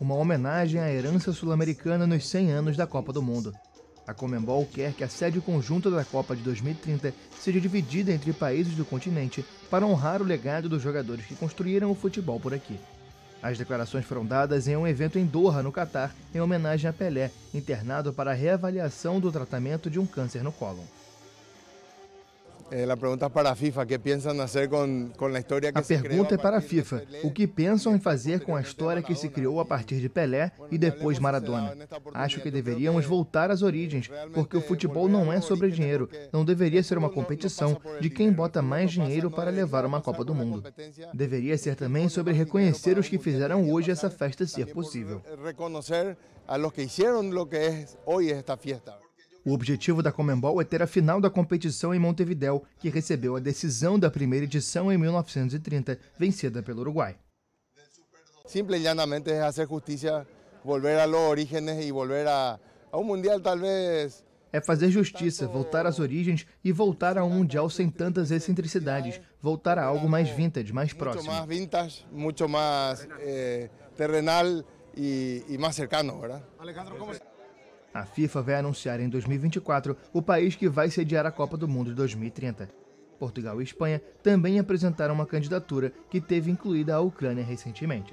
uma homenagem à herança sul-americana nos 100 anos da Copa do Mundo. A Comembol quer que a sede conjunta da Copa de 2030 seja dividida entre países do continente para honrar o legado dos jogadores que construíram o futebol por aqui. As declarações foram dadas em um evento em Doha, no Catar, em homenagem a Pelé, internado para a reavaliação do tratamento de um câncer no cólon. Eh, a pergunta para a FIFA, que pensam fazer com, com a história que a se pergunta é para a FIFA, o que pensam em fazer com a história que se criou a partir de Pelé e depois Maradona? Acho que deveríamos voltar às origens, porque o futebol não é sobre dinheiro, não deveria ser uma competição de quem bota mais dinheiro para levar uma Copa do Mundo. Deveria ser também sobre reconhecer os que fizeram hoje essa festa ser é possível. Reconhecer a los que hicieron lo que es hoy esta fiesta. O objetivo da Comembol é ter a final da competição em Montevidéu, que recebeu a decisão da primeira edição em 1930, vencida pelo Uruguai. Simples e llanamente é fazer justiça, voltar aos orígenes e voltar a, um mundial talvez é fazer justiça, voltar às origens e voltar a um mundial sem tantas excentricidades, voltar a algo mais vintage, mais próximo. Muito mais vintage, muito mais eh, terrenal e, mais cercano, ¿verdad? A FIFA vai anunciar em 2024 o país que vai sediar a Copa do Mundo de 2030. Portugal e Espanha também apresentaram uma candidatura que teve incluída a Ucrânia recentemente.